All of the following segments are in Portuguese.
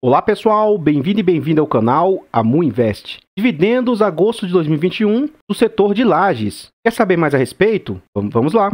Olá pessoal, bem-vindo e bem-vindo ao canal Amu Invest. Dividendos agosto de 2021 do setor de lajes. Quer saber mais a respeito? Vamos lá.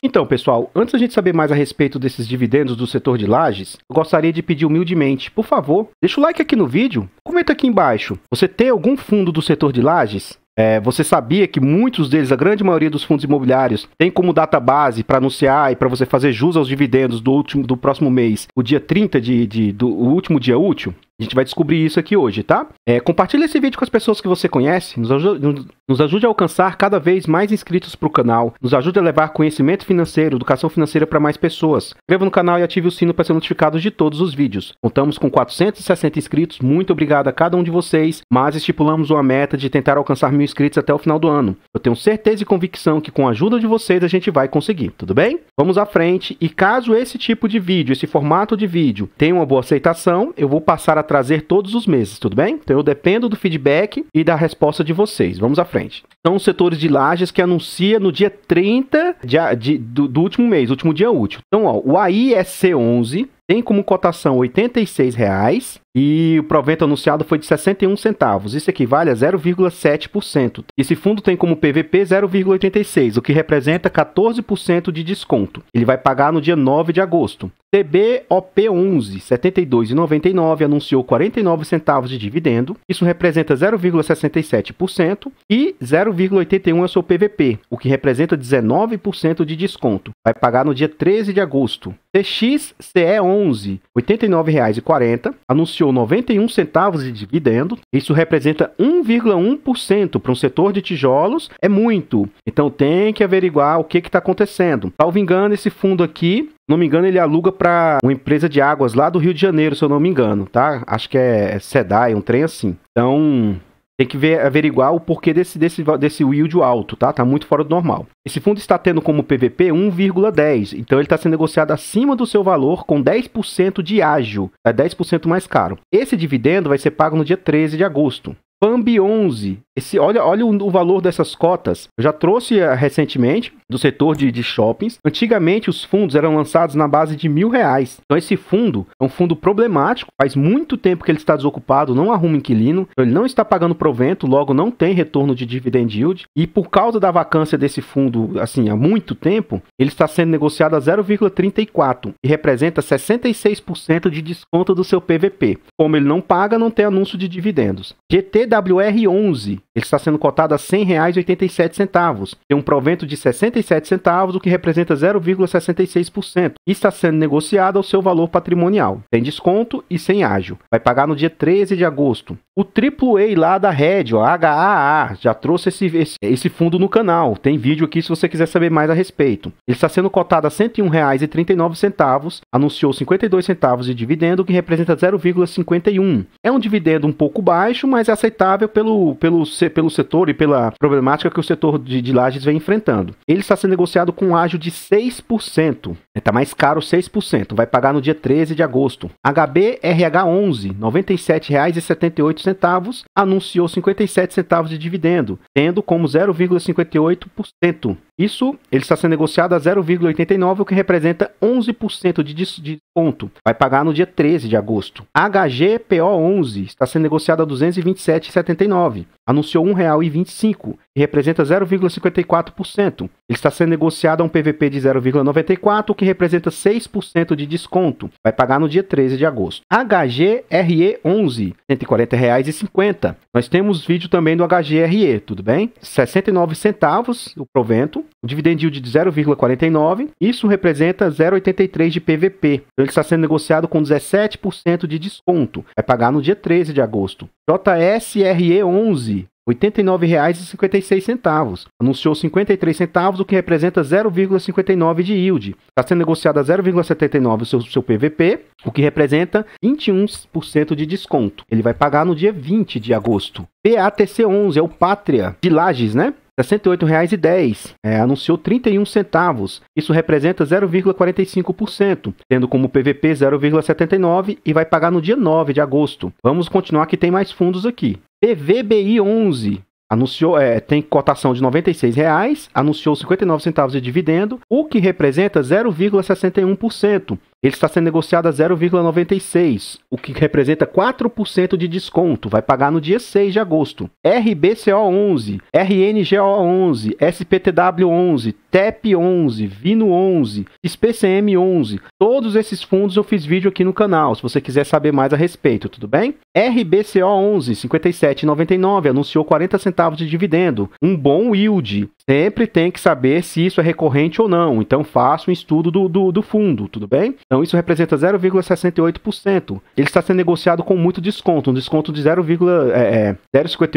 Então, pessoal, antes a gente saber mais a respeito desses dividendos do setor de lajes, eu gostaria de pedir humildemente, por favor, deixa o like aqui no vídeo, comenta aqui embaixo. Você tem algum fundo do setor de lajes é, você sabia que muitos deles, a grande maioria dos fundos imobiliários, tem como data base para anunciar e para você fazer jus aos dividendos do último do próximo mês, o dia 30 de, de do último dia útil? A gente vai descobrir isso aqui hoje, tá? É, compartilhe esse vídeo com as pessoas que você conhece, nos ajude, nos ajude a alcançar cada vez mais inscritos para o canal, nos ajude a levar conhecimento financeiro, educação financeira para mais pessoas. Inscreva no canal e ative o sino para ser notificado de todos os vídeos. Contamos com 460 inscritos, muito obrigado a cada um de vocês, mas estipulamos uma meta de tentar alcançar mil inscritos até o final do ano. Eu tenho certeza e convicção que com a ajuda de vocês a gente vai conseguir, tudo bem? Vamos à frente e caso esse tipo de vídeo, esse formato de vídeo tenha uma boa aceitação, eu vou passar a trazer todos os meses, tudo bem? Então eu dependo do feedback e da resposta de vocês. Vamos à frente. São os setores de lajes que anuncia no dia 30 de, de, do, do, último mês, último dia útil. Então, ó, o AISC11 tem como cotação R$ 86,00 e o provento anunciado foi de 61 centavos. Isso equivale a 0,7%. Esse fundo tem como PVP 0,86, o que representa 14% de desconto. Ele vai pagar no dia 9 de agosto. TBOP11 72,99 anunciou 49 centavos de dividendo. Isso representa 0,67% e 0,81 é seu PVP, o que representa 19% de desconto. Vai pagar no dia 13 de agosto. TXCE11, R$ 89,40, anunciou 91 centavos de dividendo. Isso representa 1,1% para um setor de tijolos, é muito. Então tem que averiguar o que está acontecendo. Salvo engano, esse fundo aqui não me engano, ele aluga para uma empresa de águas lá do Rio de Janeiro, se eu não me engano, tá? Acho que é Sedai, um trem assim. Então, tem que ver, averiguar o porquê desse, desse, desse yield alto, tá? Tá muito fora do normal. Esse fundo está tendo como PVP 1,10, então ele está sendo negociado acima do seu valor com 10% de ágio, é 10% mais caro. Esse dividendo vai ser pago no dia 13 de agosto. PAMB 11 esse, olha, olha o, o, valor dessas cotas. Eu já trouxe uh, recentemente do setor de, de, shoppings. Antigamente os fundos eram lançados na base de mil reais. Então esse fundo é um fundo problemático. Faz muito tempo que ele está desocupado, não arruma inquilino, então, ele não está pagando provento, logo não tem retorno de dividend yield. E por causa da vacância desse fundo, assim, há muito tempo, ele está sendo negociado a 0,34 e representa 66% de desconto do seu PVP. Como ele não paga, não tem anúncio de dividendos. GTWR11 ele está sendo cotado a R$ 100,87. Tem um provento de 67 centavos, o que representa 0,66%. E está sendo negociado ao seu valor patrimonial. Tem desconto e sem ágio. Vai pagar no dia 13 de agosto. O AAA lá da Red, ó, HAA, já trouxe esse, esse, esse fundo no canal. Tem vídeo aqui se você quiser saber mais a respeito. Ele está sendo cotado a R$ 101,39. Anunciou 52 centavos de dividendo, o que representa 0,51. É um dividendo um pouco baixo, mas é aceitável pelo, pelo pelo setor e pela problemática que o setor de, de lajes vem enfrentando. Ele está sendo negociado com um ágio de 6%. Está mais caro 6%. Vai pagar no dia 13 de agosto. HBRH11, R$ 97,78, anunciou 57 centavos de dividendo, tendo como 0,58% isso ele está sendo negociado a 0,89, o que representa 11% de desconto. Vai pagar no dia 13 de agosto. HGPO11 está sendo negociado a 227,79. Anunciou R$ 1,25, que representa 0,54%. Ele está sendo negociado a um PVP de 0,94, o que representa 6% de desconto. Vai pagar no dia 13 de agosto. HGRE11, R$ 140,50. Nós temos vídeo também do HGRE, tudo bem? 69 centavos o provento o dividend yield de 0,49, isso representa 0,83 de PVP. Então ele está sendo negociado com 17% de desconto. Vai pagar no dia 13 de agosto. JSRE11, R$ 89,56. Anunciou 53 centavos, o que representa 0,59 de yield. Está sendo negociado a 0,79 o seu, seu PVP, o que representa 21% de desconto. Ele vai pagar no dia 20 de agosto. PATC11 é o Pátria de Lages, né? R$ 68,10, é, anunciou 31 centavos. Isso representa 0,45%, tendo como PVP 0,79 e vai pagar no dia 9 de agosto. Vamos continuar que tem mais fundos aqui. PVBI 11, anunciou é, tem cotação de R$ 96,00, anunciou R$ centavos de dividendo, o que representa 0,61% ele está sendo negociado a 0,96, o que representa 4% de desconto. Vai pagar no dia 6 de agosto. RBCO11, RNGO11, SPTW11, TEP11, Vino11, SPCM11. Todos esses fundos eu fiz vídeo aqui no canal, se você quiser saber mais a respeito, tudo bem? RBCO11, 57,99, anunciou 40 centavos de dividendo. Um bom yield sempre tem que saber se isso é recorrente ou não. Então faça um estudo do, do, do fundo, tudo bem? Então isso representa 0,68%. Ele está sendo negociado com muito desconto, um desconto de 0,058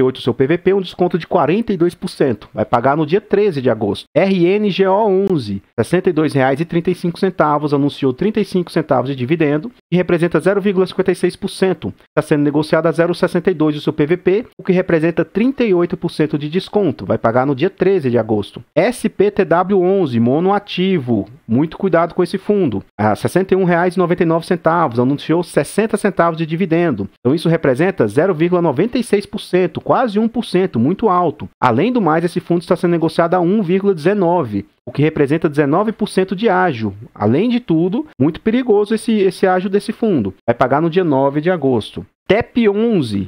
é, é, do seu PVP, um desconto de 42%. Vai pagar no dia 13 de agosto. RNGO11, R$ 62,35, anunciou 35 centavos de dividendo e representa 0,56%. Está sendo negociado a 0,62 do seu PVP, o que representa 38% de desconto. Vai pagar no dia 13 de de agosto. SPTW11, monoativo, muito cuidado com esse fundo. A R$ 61,99, anunciou 60 centavos de dividendo. Então isso representa 0,96%, quase 1%, muito alto. Além do mais, esse fundo está sendo negociado a 1,19 o que representa 19% de ágio. Além de tudo, muito perigoso esse, esse ágio desse fundo. Vai pagar no dia 9 de agosto. TEP 11,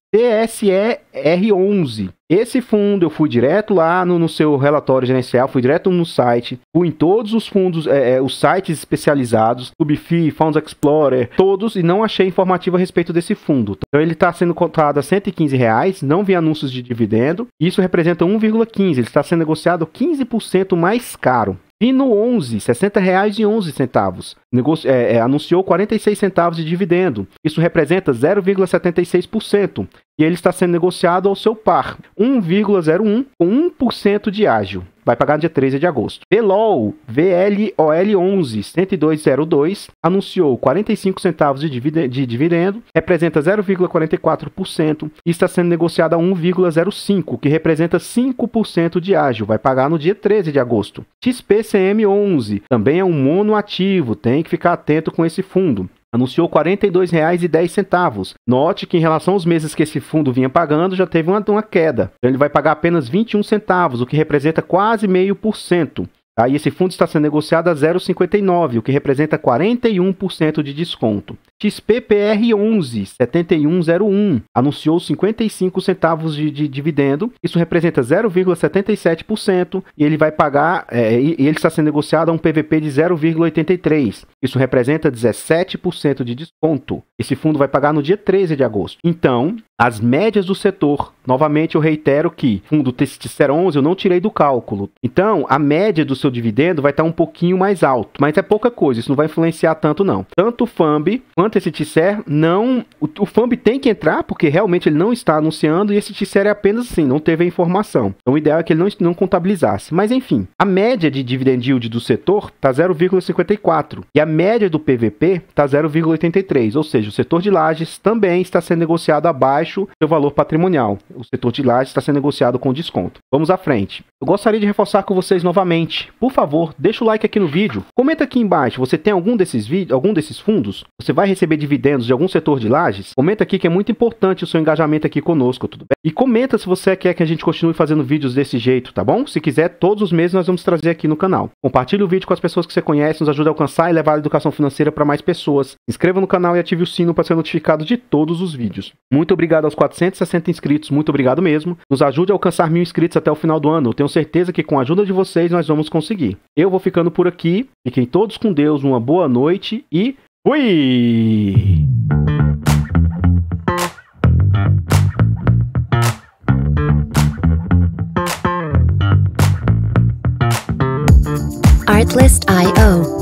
TSER11. Esse fundo eu fui direto lá no, no, seu relatório gerencial, fui direto no site, fui em todos os fundos, é, é, os sites especializados, Clubfi, Funds Explorer, todos, e não achei informativo a respeito desse fundo. Então ele está sendo cotado a 115 reais, não vi anúncios de dividendo, isso representa 1,15, ele está sendo negociado 15% mais caro. Vino 11, 60 reais e 11 centavos. Negócio, é, é, anunciou 46 centavos de dividendo. Isso representa 0,76% e ele está sendo negociado ao seu par, 1,01 com 1% de ágil. Vai pagar no dia 13 de agosto. Velol, VLOL11 10202, anunciou 45 centavos de dividendo, representa 0,44% e está sendo negociado a 1,05, que representa 5% de ágil. Vai pagar no dia 13 de agosto. XPCM11 também é um monoativo, tem que ficar atento com esse fundo anunciou R$ 42,10. Note que em relação aos meses que esse fundo vinha pagando, já teve uma, uma queda. Então, ele vai pagar apenas 21 centavos, o que representa quase meio por cento. Aí esse fundo está sendo negociado a 0,59, o que representa 41% de desconto. XPPR11 7101 anunciou 55 centavos de, de dividendo. Isso representa 0,77% e ele vai pagar é, e ele está sendo negociado a um PVP de 0,83. Isso representa 17% de desconto. Esse fundo vai pagar no dia 13 de agosto. Então, as médias do setor, novamente eu reitero que fundo TCR 11 eu não tirei do cálculo. Então, a média do seu dividendo vai estar um pouquinho mais alto, mas é pouca coisa, isso não vai influenciar tanto não. Tanto o FAMB quanto enquanto esse Tisser não. O, o FAMB tem que entrar, porque realmente ele não está anunciando, e esse Tisser é apenas assim, não teve a informação. Então o ideal é que ele não, não contabilizasse. Mas enfim, a média de dividend yield do setor está 0,54 e a média do PVP está 0,83, ou seja, o setor de lajes também está sendo negociado abaixo do seu valor patrimonial. O setor de lajes está sendo negociado com desconto. Vamos à frente. Eu gostaria de reforçar com vocês novamente. Por favor, deixa o like aqui no vídeo. Comenta aqui embaixo, você tem algum desses vídeos, algum desses fundos? Você vai receber receber dividendos de algum setor de lajes, comenta aqui que é muito importante o seu engajamento aqui conosco, tudo bem? E comenta se você quer que a gente continue fazendo vídeos desse jeito, tá bom? Se quiser, todos os meses nós vamos trazer aqui no canal. Compartilhe o vídeo com as pessoas que você conhece, nos ajuda a alcançar e levar a educação financeira para mais pessoas. Inscreva no canal e ative o sino para ser notificado de todos os vídeos. Muito obrigado aos 460 inscritos, muito obrigado mesmo. Nos ajude a alcançar mil inscritos até o final do ano. tenho certeza que com a ajuda de vocês nós vamos conseguir. Eu vou ficando por aqui. Fiquem todos com Deus, uma boa noite e Whee! Artlist.io